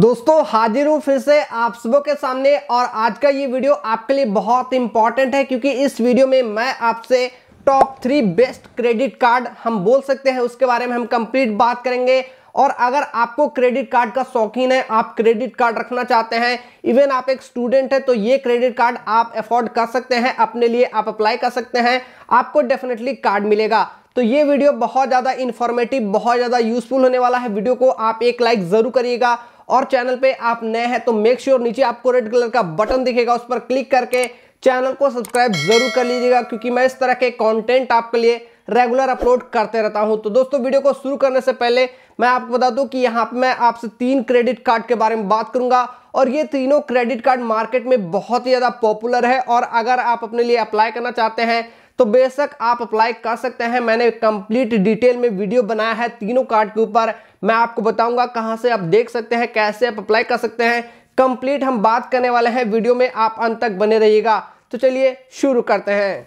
दोस्तों हाजिर हूँ फिर से आप सबों के सामने और आज का ये वीडियो आपके लिए बहुत इंपॉर्टेंट है क्योंकि इस वीडियो में मैं आपसे top three best credit card हम बोल सकते हैं उसके बारे में हम कंप्लीट बात करेंगे और अगर आपको क्रेडिट कार्ड का शौकीन है आप क्रेडिट कार्ड रखना चाहते हैं इवन आप एक स्टूडेंट है तो ये क्रेडिट कार्ड आप अफोर्ड कर सकते हैं अपने लिए आप अप्लाई कर सकते हैं आपको डेफिनेटली कार्ड मिलेगा तो ये वीडियो बहुत ज़्यादा इन्फॉर्मेटिव बहुत ज़्यादा यूजफुल होने वाला है वीडियो को आप एक लाइक ज़रूर करिएगा और चैनल पे आप नए हैं तो मेक श्योर sure नीचे आपको रेड कलर का बटन दिखेगा उस पर क्लिक करके चैनल को सब्सक्राइब जरूर कर लीजिएगा क्योंकि मैं इस तरह के कंटेंट आपके लिए रेगुलर अपलोड करते रहता हूं तो दोस्तों वीडियो को शुरू करने से पहले मैं आपको बता दूं कि यहां पर मैं आपसे तीन क्रेडिट कार्ड के बारे में बात करूंगा और ये तीनों क्रेडिट कार्ड मार्केट में बहुत ही ज़्यादा पॉपुलर है और अगर आप अपने लिए अप्लाई करना चाहते हैं तो बेशक आप अप्लाई कर सकते हैं मैंने कंप्लीट डिटेल में वीडियो बनाया है तीनों कार्ड के ऊपर मैं आपको बताऊंगा कहां से आप देख सकते हैं कैसे आप अप्लाई कर सकते हैं कंप्लीट हम बात करने वाले हैं वीडियो में आप अंत तक बने रहिएगा तो चलिए शुरू करते हैं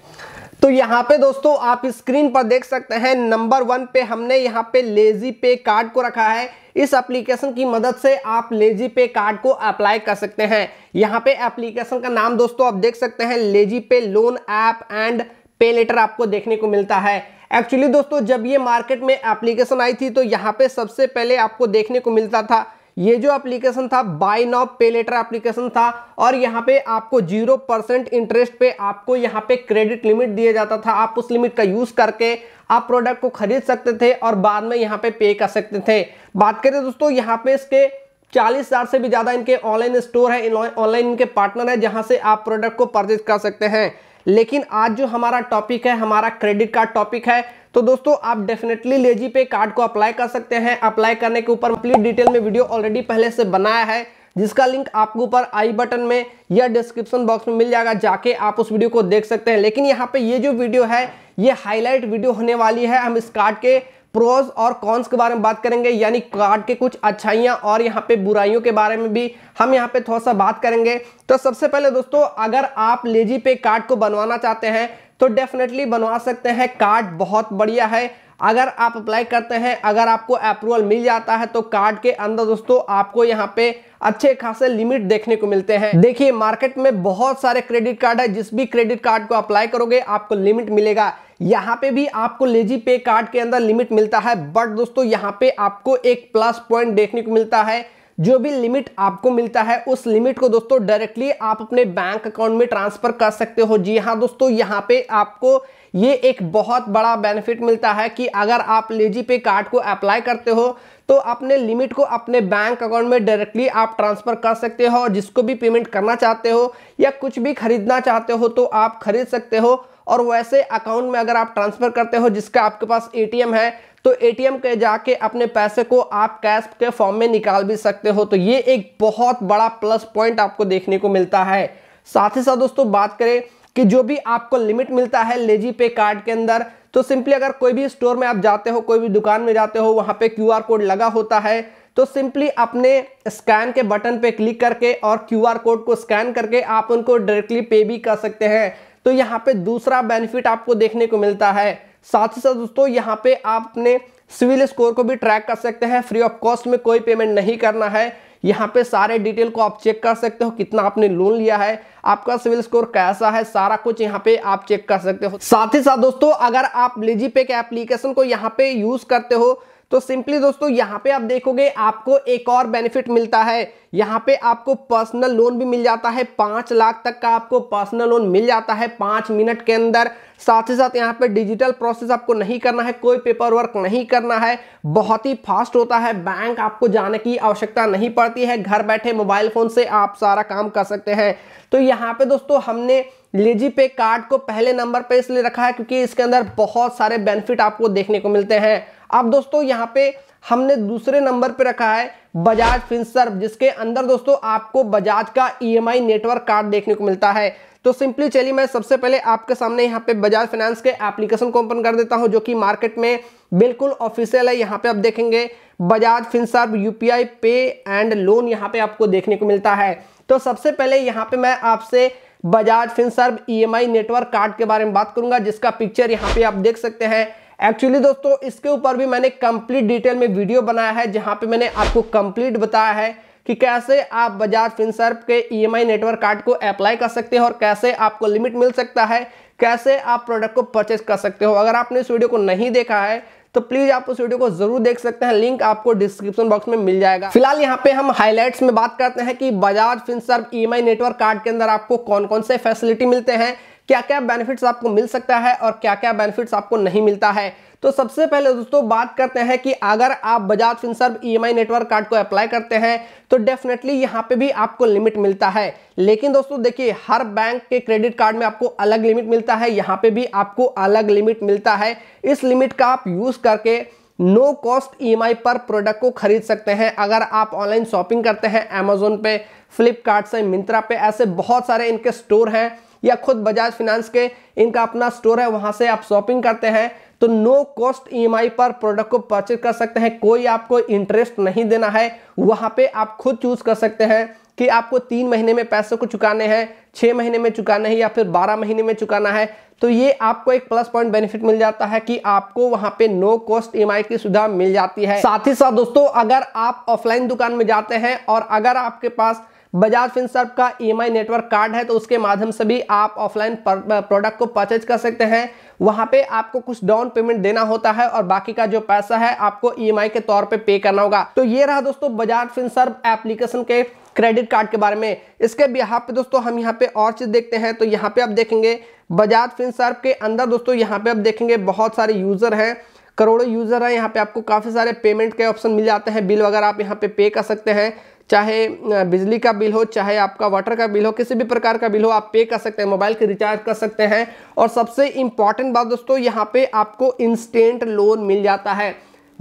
तो यहाँ पे दोस्तों आप स्क्रीन पर देख सकते हैं नंबर वन पे हमने यहाँ पे लेजी पे कार्ड को रखा है इस एप्लीकेशन की मदद से आप लेजी पे कार्ड को अप्लाई कर सकते हैं यहाँ पे एप्लीकेशन का नाम दोस्तों आप देख सकते हैं lazy pay loan app and pay later आपको देखने को मिलता है एक्चुअली दोस्तों जब ये मार्केट में एप्लीकेशन आई थी तो यहाँ पे सबसे पहले आपको देखने को मिलता था ये जो एप्लीकेशन था buy now pay later application था और यहाँ पे आपको जीरो परसेंट इंटरेस्ट पे आपको यहाँ पे क्रेडिट लिमिट दिया जाता था आप उस लिमिट का यूज करके आप प्रोडक्ट को खरीद सकते थे और बाद में यहाँ पे पे कर सकते थे बात करें दोस्तों यहाँ पे इसके चालीस हज़ार से भी ज़्यादा इनके ऑनलाइन स्टोर है ऑनलाइन इनके पार्टनर है जहाँ से आप प्रोडक्ट को परचेज कर सकते हैं लेकिन आज जो हमारा टॉपिक है हमारा क्रेडिट कार्ड टॉपिक है तो दोस्तों आप डेफिनेटली लेजी पे कार्ड को अप्लाई कर सकते हैं अप्लाई करने के ऊपर कंप्लीट डिटेल में वीडियो ऑलरेडी पहले से बनाया है जिसका लिंक आपको ऊपर आई बटन में या डिस्क्रिप्शन बॉक्स में मिल जाएगा जाके आप उस वीडियो को देख सकते हैं लेकिन यहाँ पे ये जो वीडियो है ये हाईलाइट वीडियो होने वाली है हम इस कार्ड के प्रोज और कॉन्स के बारे में बात करेंगे यानी कार्ड के कुछ अच्छाइयाँ और यहाँ पे बुराइयों के बारे में भी हम यहाँ पे थोड़ा सा बात करेंगे तो सबसे पहले दोस्तों अगर आप लेजी पे कार्ड को बनवाना चाहते हैं तो डेफिनेटली बनवा सकते हैं कार्ड बहुत बढ़िया है अगर आप अप्लाई करते हैं अगर आपको अप्रूवल मिल जाता है तो कार्ड के अंदर दोस्तों आपको यहाँ पे अच्छे खासे लिमिट देखने को मिलते हैं देखिए मार्केट में बहुत सारे क्रेडिट कार्ड है जिस भी क्रेडिट कार्ड को अप्लाई करोगे आपको लिमिट मिलेगा यहाँ पे भी आपको लेजी पे कार्ड के अंदर लिमिट मिलता है बट दोस्तों यहाँ पे आपको एक प्लस पॉइंट देखने को मिलता है जो भी लिमिट आपको मिलता है उस लिमिट को दोस्तों डायरेक्टली आप अपने बैंक अकाउंट में ट्रांसफर कर सकते हो जी हाँ दोस्तों यहाँ पे आपको ये एक बहुत बड़ा बेनिफिट मिलता है कि अगर आप लेजी पे कार्ड को अप्लाई करते हो तो अपने लिमिट को अपने बैंक अकाउंट में डायरेक्टली आप ट्रांसफ़र कर सकते हो और जिसको भी पेमेंट करना चाहते हो या कुछ भी खरीदना चाहते हो तो आप खरीद सकते हो और वैसे अकाउंट में अगर आप ट्रांसफ़र करते हो जिसका आपके पास ए है तो ए के जाके अपने पैसे को आप कैश के फॉर्म में निकाल भी सकते हो तो ये एक बहुत बड़ा प्लस पॉइंट आपको देखने को मिलता है साथ ही साथ दोस्तों बात करें कि जो भी आपको लिमिट मिलता है लेजी पे कार्ड के अंदर तो सिंपली अगर कोई भी स्टोर में आप जाते हो कोई भी दुकान में जाते हो वहां पे क्यू कोड लगा होता है तो सिंपली अपने स्कैन के बटन पे क्लिक करके और क्यूआर कोड को स्कैन करके आप उनको डायरेक्टली पे भी कर सकते हैं तो यहाँ पे दूसरा बेनिफिट आपको देखने को मिलता है साथ ही साथ दोस्तों यहाँ पे आप अपने सिविल स्कोर को भी ट्रैक कर सकते हैं फ्री ऑफ कॉस्ट में कोई पेमेंट नहीं करना है यहाँ पे सारे डिटेल को आप चेक कर सकते हो कितना आपने लोन लिया है आपका सिविल स्कोर कैसा है सारा कुछ यहाँ पे आप चेक कर सकते हो साथ ही साथ दोस्तों अगर आप लेजी पे के एप्लीकेशन को यहाँ पे यूज करते हो तो सिंपली दोस्तों यहाँ पे आप देखोगे आपको एक और बेनिफिट मिलता है यहाँ पे आपको पर्सनल लोन भी मिल जाता है पाँच लाख तक का आपको पर्सनल लोन मिल जाता है पाँच मिनट के अंदर साथ ही साथ यहाँ पे डिजिटल प्रोसेस आपको नहीं करना है कोई पेपर वर्क नहीं करना है बहुत ही फास्ट होता है बैंक आपको जाने की आवश्यकता नहीं पड़ती है घर बैठे मोबाइल फ़ोन से आप सारा काम कर सकते हैं तो यहाँ पे दोस्तों हमने लेजी पे कार्ड को पहले नंबर पे इसलिए रखा है क्योंकि इसके अंदर बहुत सारे बेनिफिट आपको देखने को मिलते हैं अब दोस्तों यहाँ पे हमने दूसरे नंबर पे रखा है बजाज फिंसर्व जिसके अंदर दोस्तों आपको बजाज का ईएमआई नेटवर्क कार्ड देखने को मिलता है तो सिंपली चलिए मैं सबसे पहले आपके सामने यहाँ पे बजाज फाइनेंस के एप्लीकेशन को ओपन कर देता हूँ जो कि मार्केट में बिल्कुल ऑफिशियल है यहाँ पे आप देखेंगे Bajaj Finserv UPI pay and loan यहाँ पे आपको देखने को मिलता है तो सबसे पहले यहाँ पे मैं आपसे Bajaj Finserv EMI e network card के बारे में बात करूंगा जिसका पिक्चर यहाँ पे आप देख सकते हैं एक्चुअली दोस्तों इसके ऊपर भी मैंने कंप्लीट डिटेल में वीडियो बनाया है जहाँ पे मैंने आपको कंप्लीट बताया है कि कैसे आप बजाज फिनसर्व के आई e नेटवर्क कार्ड को अप्लाई कर सकते हो और कैसे आपको लिमिट मिल सकता है कैसे आप प्रोडक्ट को परचेज कर सकते हो अगर आपने इस वीडियो को नहीं देखा है तो प्लीज आप उस वीडियो को जरूर देख सकते हैं लिंक आपको डिस्क्रिप्शन बॉक्स में मिल जाएगा फिलहाल यहाँ पे हम हाईलाइट्स में बात करते हैं कि Bajaj Finserv E network card के अंदर आपको कौन कौन से फैसिलिटी मिलते हैं क्या क्या बेनिफिट्स आपको मिल सकता है और क्या क्या बेनिफिट्स आपको नहीं मिलता है तो सबसे पहले दोस्तों बात करते हैं कि अगर आप Bajaj Finserv EMI network card को अप्लाई करते हैं तो डेफिनेटली यहाँ पे भी आपको लिमिट मिलता है लेकिन दोस्तों देखिए हर बैंक के क्रेडिट कार्ड में आपको अलग लिमिट मिलता है यहाँ पे भी आपको अलग लिमिट मिलता है इस लिमिट का आप यूज करके नो कॉस्ट ई पर प्रोडक्ट को खरीद सकते हैं अगर आप ऑनलाइन शॉपिंग करते हैं अमेजोन पे फ्लिपकार्ट से मिंत्रा पे ऐसे बहुत सारे इनके स्टोर हैं या खुद बजाज फाइनेंस के इनका अपना स्टोर है वहां से आप शॉपिंग करते हैं तो नो कॉस्ट ईएमआई पर प्रोडक्ट को परचेज कर सकते हैं कोई आपको इंटरेस्ट नहीं देना है वहां पे आप खुद चूज कर सकते हैं कि आपको तीन महीने में पैसे को चुकाने हैं छः महीने में चुकाना है या फिर बारह महीने में चुकाना है तो ये आपको एक प्लस पॉइंट बेनिफिट मिल जाता है कि आपको वहां पे नो कॉस्ट ई की सुविधा मिल जाती है साथ ही साथ दोस्तों अगर आप ऑफलाइन दुकान में जाते हैं और अगर आपके पास बजाज फिनसर्व का ई नेटवर्क कार्ड है तो उसके माध्यम से भी आप ऑफलाइन प्रोडक्ट को परचेज कर सकते हैं वहाँ पे आपको कुछ डाउन पेमेंट देना होता है और बाकी का जो पैसा है आपको ई e के तौर पे पे करना होगा तो ये रहा दोस्तों बजाज फिनसर्व एप्लीकेशन के क्रेडिट कार्ड के बारे में इसके यहाँ पे दोस्तों हम यहाँ पे और चीज़ देखते हैं तो यहाँ पे आप देखेंगे बजाज फिनसर्व के अंदर दोस्तों यहाँ पे आप देखेंगे बहुत सारे यूज़र हैं करोड़ों यूज़र हैं यहाँ पे आपको काफ़ी सारे पेमेंट के ऑप्शन मिल जाते हैं बिल वगैरह आप यहाँ पे पे कर सकते हैं चाहे बिजली का बिल हो चाहे आपका वाटर का बिल हो किसी भी प्रकार का बिल हो आप पे कर सकते हैं मोबाइल के रिचार्ज कर सकते हैं और सबसे इंपॉर्टेंट बात दोस्तों यहाँ पे आपको इंस्टेंट लोन मिल जाता है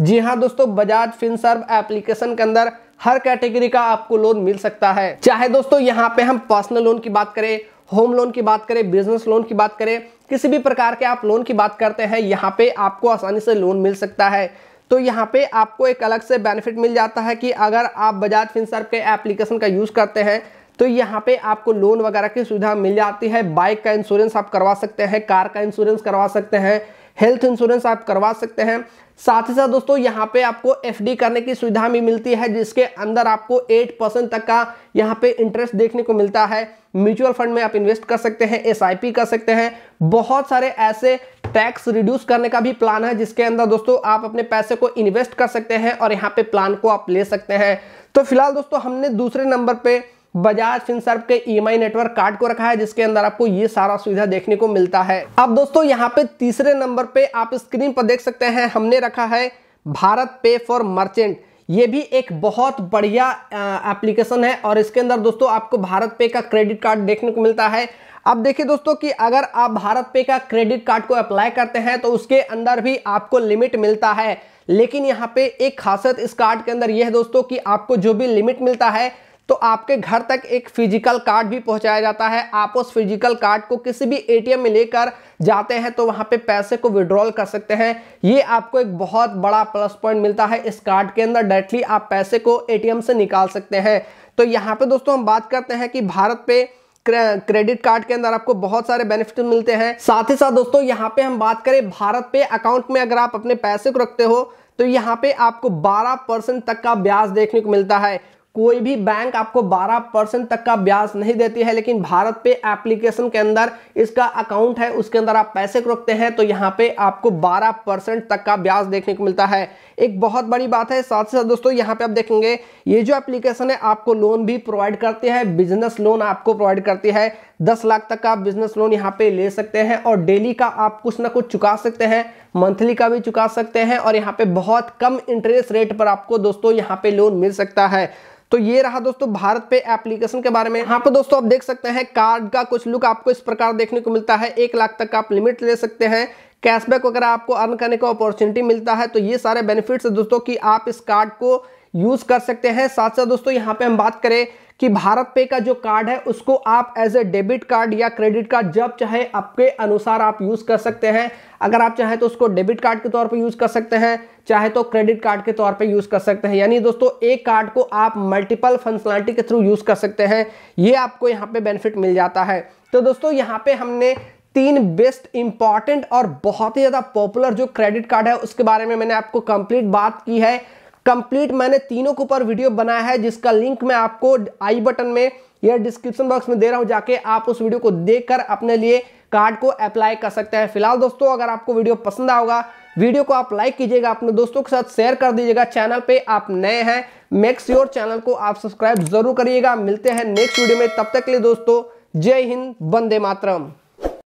जी हाँ दोस्तों बजाज फिनसर्व एप्लीकेशन के अंदर हर कैटेगरी का आपको लोन मिल सकता है चाहे दोस्तों यहाँ पे हम पर्सनल लोन की बात करें होम लोन की बात करें बिजनेस लोन की बात करें किसी भी प्रकार के आप लोन की बात करते हैं यहाँ पे आपको आसानी से लोन मिल सकता है तो यहाँ पे आपको एक अलग से बेनिफिट मिल जाता है कि अगर आप बजाज फिंसर के एप्लीकेशन का यूज़ करते हैं तो यहाँ पे आपको लोन वगैरह की सुविधा मिल जाती है बाइक का इंश्योरेंस आप करवा सकते हैं कार का इंश्योरेंस करवा सकते हैं हेल्थ इंश्योरेंस आप करवा सकते हैं साथ ही साथ दोस्तों यहाँ पे आपको एफ करने की सुविधा भी मिलती है जिसके अंदर आपको 8 परसेंट तक का यहाँ पे इंटरेस्ट देखने को मिलता है म्यूचुअल फंड में आप इन्वेस्ट कर सकते हैं एस कर सकते हैं बहुत सारे ऐसे टैक्स रिड्यूस करने का भी प्लान है जिसके अंदर दोस्तों आप अपने पैसे को इन्वेस्ट कर सकते हैं और यहाँ पे प्लान को आप ले सकते हैं तो फिलहाल दोस्तों हमने दूसरे नंबर पे बजाज फिनसर्व के आई e नेटवर्क कार्ड को रखा है जिसके अंदर आपको ये सारा सुविधा देखने को मिलता है अब दोस्तों यहाँ पे तीसरे नंबर पे आप स्क्रीन पर देख सकते हैं हमने रखा है भारत पे फॉर मर्चेंट ये भी एक बहुत बढ़िया एप्लीकेशन है और इसके अंदर दोस्तों आपको भारत पे का क्रेडिट कार्ड देखने को मिलता है अब देखिए दोस्तों कि अगर आप भारत पे का क्रेडिट कार्ड को अप्लाई करते हैं तो उसके अंदर भी आपको लिमिट मिलता है लेकिन यहाँ पे एक खासियत इस कार्ड के अंदर यह है दोस्तों कि आपको जो भी लिमिट मिलता है तो आपके घर तक एक फिजिकल कार्ड भी पहुंचाया जाता है आप उस फिजिकल कार्ड को किसी भी एटीएम में लेकर जाते हैं तो वहां पे पैसे को विड्रॉल कर सकते हैं ये आपको एक बहुत बड़ा प्लस पॉइंट मिलता है इस कार्ड के अंदर डायरेक्टली आप पैसे को एटीएम से निकाल सकते हैं तो यहाँ पे दोस्तों हम बात करते हैं कि भारत पे क्रेडिट कार्ड के अंदर आपको बहुत सारे बेनिफिट मिलते हैं साथ ही साथ दोस्तों यहाँ पे हम बात करें भारत पे अकाउंट में अगर आप अपने पैसे को रखते हो तो यहाँ पे आपको 12 परसेंट तक का ब्याज देखने को मिलता है कोई भी बैंक आपको 12 परसेंट तक का ब्याज नहीं देती है लेकिन भारत पे एप्लीकेशन के अंदर इसका अकाउंट है उसके अंदर आप पैसे रखते हैं तो यहाँ पे आपको 12 परसेंट तक का ब्याज देखने को मिलता है एक बहुत बड़ी बात है साथ ही साथ दोस्तों यहाँ पे आप देखेंगे ये जो एप्लीकेशन है आपको लोन भी प्रोवाइड करती है बिजनेस लोन आपको प्रोवाइड करती है दस लाख तक का बिजनेस लोन यहाँ पे ले सकते हैं और डेली का आप कुछ ना कुछ चुका सकते हैं मंथली का भी चुका सकते हैं और यहाँ पे बहुत कम इंटरेस्ट रेट पर आपको दोस्तों यहाँ पे लोन मिल सकता है तो ये रहा दोस्तों भारत पे एप्लीकेशन के बारे में यहाँ पर दोस्तों आप देख सकते हैं कार्ड का कुछ लुक आपको इस प्रकार देखने को मिलता है एक लाख तक का आप लिमिट ले सकते हैं कैशबैक वगैरह आपको अर्न करने का अपॉर्चुनिटी मिलता है तो ये सारे बेनिफिट्स दोस्तों कि आप इस कार्ड को यूज कर सकते हैं साथ साथ दोस्तों यहाँ पे हम बात करें कि भारत पे का जो कार्ड है उसको आप एज ए डेबिट कार्ड या क्रेडिट कार्ड जब चाहे आपके अनुसार आप यूज कर सकते हैं अगर आप चाहें तो उसको डेबिट कार्ड के तौर पर यूज कर सकते हैं चाहे तो क्रेडिट कार्ड के तौर पे यूज कर सकते हैं यानी दोस्तों एक कार्ड को आप मल्टीपल फंक्शनलिटी के थ्रू यूज कर सकते हैं ये आपको यहाँ पे बेनिफिट मिल जाता है तो दोस्तों यहाँ पे हमने तीन बेस्ट इंपॉर्टेंट और बहुत ही ज़्यादा पॉपुलर जो क्रेडिट कार्ड है उसके बारे में मैंने आपको कंप्लीट बात की है कंप्लीट मैंने तीनों के ऊपर वीडियो बनाया है जिसका लिंक मैं आपको आई बटन में या डिस्क्रिप्शन बॉक्स में दे रहा हूं जाके आप उस वीडियो को देखकर अपने लिए कार्ड को अप्लाई कर सकते हैं फिलहाल दोस्तों अगर आपको वीडियो पसंद आओगा वीडियो को आप लाइक कीजिएगा अपने दोस्तों के साथ शेयर कर दीजिएगा चैनल पे आप नए हैं मेक्स योर चैनल को आप सब्सक्राइब जरूर करिएगा मिलते हैं नेक्स्ट वीडियो में तब तक के लिए दोस्तों जय हिंद बंदे मातरम